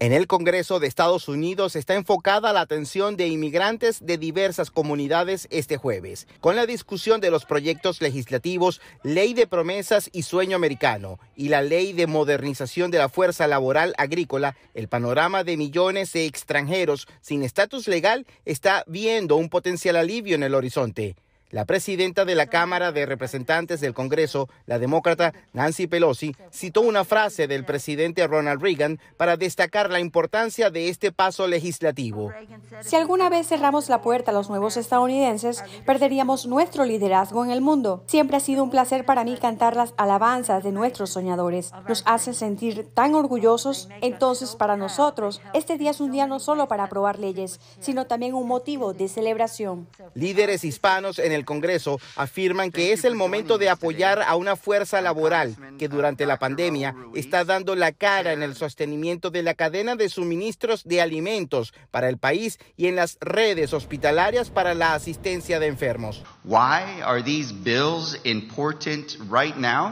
En el Congreso de Estados Unidos está enfocada la atención de inmigrantes de diversas comunidades este jueves, con la discusión de los proyectos legislativos Ley de Promesas y Sueño Americano y la Ley de Modernización de la Fuerza Laboral Agrícola. El panorama de millones de extranjeros sin estatus legal está viendo un potencial alivio en el horizonte. La presidenta de la Cámara de Representantes del Congreso, la demócrata Nancy Pelosi, citó una frase del presidente Ronald Reagan para destacar la importancia de este paso legislativo. Si alguna vez cerramos la puerta a los nuevos estadounidenses, perderíamos nuestro liderazgo en el mundo. Siempre ha sido un placer para mí cantar las alabanzas de nuestros soñadores. Nos hace sentir tan orgullosos. Entonces, para nosotros, este día es un día no solo para aprobar leyes, sino también un motivo de celebración. Líderes hispanos en el Congreso afirman que es el momento de apoyar a una fuerza laboral uh, que durante la pandemia está dando la cara en el sostenimiento de la cadena de suministros de alimentos para el país y en las redes hospitalarias para la asistencia de enfermos.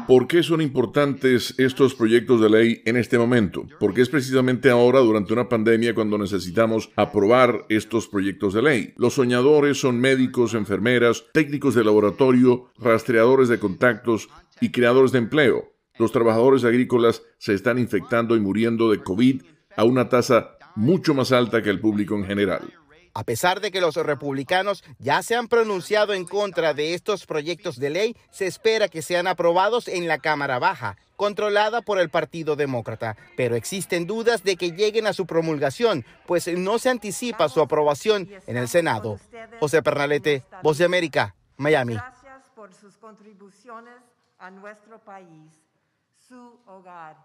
¿Por qué son importantes estos proyectos de ley en este momento? Porque es precisamente ahora, durante una pandemia, cuando necesitamos aprobar estos proyectos de ley. Los soñadores son médicos, enfermeras, técnicos de laboratorio, rastreadores de contactos y creadores de empleo. Los trabajadores agrícolas se están infectando y muriendo de COVID a una tasa mucho más alta que el público en general. A pesar de que los republicanos ya se han pronunciado en contra de estos proyectos de ley, se espera que sean aprobados en la Cámara Baja, controlada por el Partido Demócrata, pero existen dudas de que lleguen a su promulgación, pues no se anticipa su aprobación en el Senado. José Pernalete, Voz de América, Miami. por sus a nuestro país. Su hogar